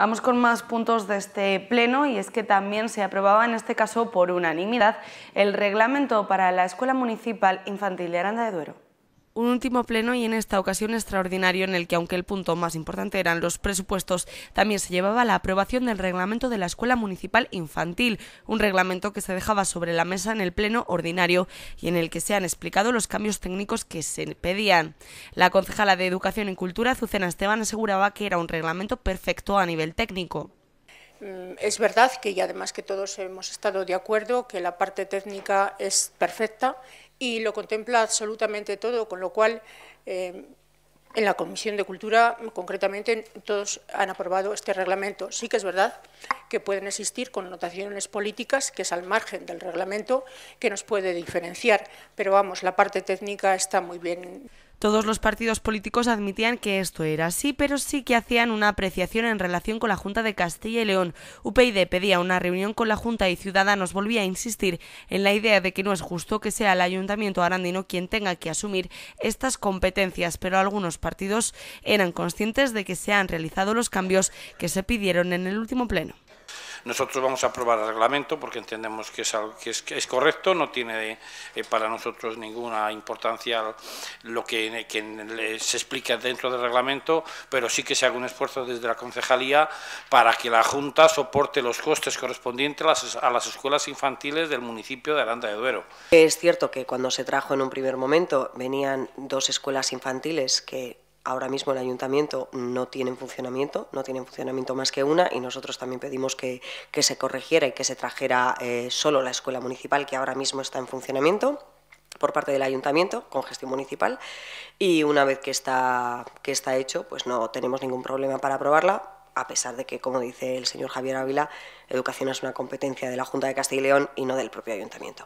Vamos con más puntos de este pleno y es que también se aprobaba en este caso por unanimidad el reglamento para la Escuela Municipal Infantil de Aranda de Duero un último pleno y en esta ocasión extraordinario en el que aunque el punto más importante eran los presupuestos, también se llevaba la aprobación del reglamento de la Escuela Municipal Infantil, un reglamento que se dejaba sobre la mesa en el pleno ordinario y en el que se han explicado los cambios técnicos que se pedían. La concejala de Educación y Cultura, Azucena Esteban, aseguraba que era un reglamento perfecto a nivel técnico. Mm, es verdad que y además que todos hemos estado de acuerdo que la parte técnica es perfecta y lo contempla absolutamente todo, con lo cual em, en la Comisión de Cultura concretamente todos han aprobado este reglamento. Sí que es verdad que pueden existir connotaciones políticas, que es al margen del reglamento, que nos puede diferenciar, pero vamos, la parte técnica está muy bien. Todos los partidos políticos admitían que esto era así, pero sí que hacían una apreciación en relación con la Junta de Castilla y León. UPyD pedía una reunión con la Junta y Ciudadanos volvía a insistir en la idea de que no es justo que sea el Ayuntamiento arandino quien tenga que asumir estas competencias, pero algunos partidos eran conscientes de que se han realizado los cambios que se pidieron en el último pleno. Nosotros vamos a aprobar el reglamento porque entendemos que es, algo, que es, correcto, no tiene eh, para nosotros ninguna importancia lo que, se explica dentro del reglamento, pero sí que se haga un esfuerzo desde la concejalía para que la Junta soporte los costes correspondientes a las escuelas infantiles del municipio de Aranda de Duero. Es cierto que cuando se trajo en un primer momento venían dos escuelas infantiles que ahora mismo el ayuntamiento no tiene funcionamiento, no tiene funcionamiento más que una y nosotros también pedimos que, se corrigiera y que se trajera eh, solo la escuela municipal que ahora mismo está en funcionamiento por parte del ayuntamiento con gestión municipal y una vez que está, que está hecho pues no tenemos ningún problema para aprobarla a pesar de que, como dice el señor Javier Ávila, educación es una competencia de la Junta de Castilla y León y no del propio ayuntamiento.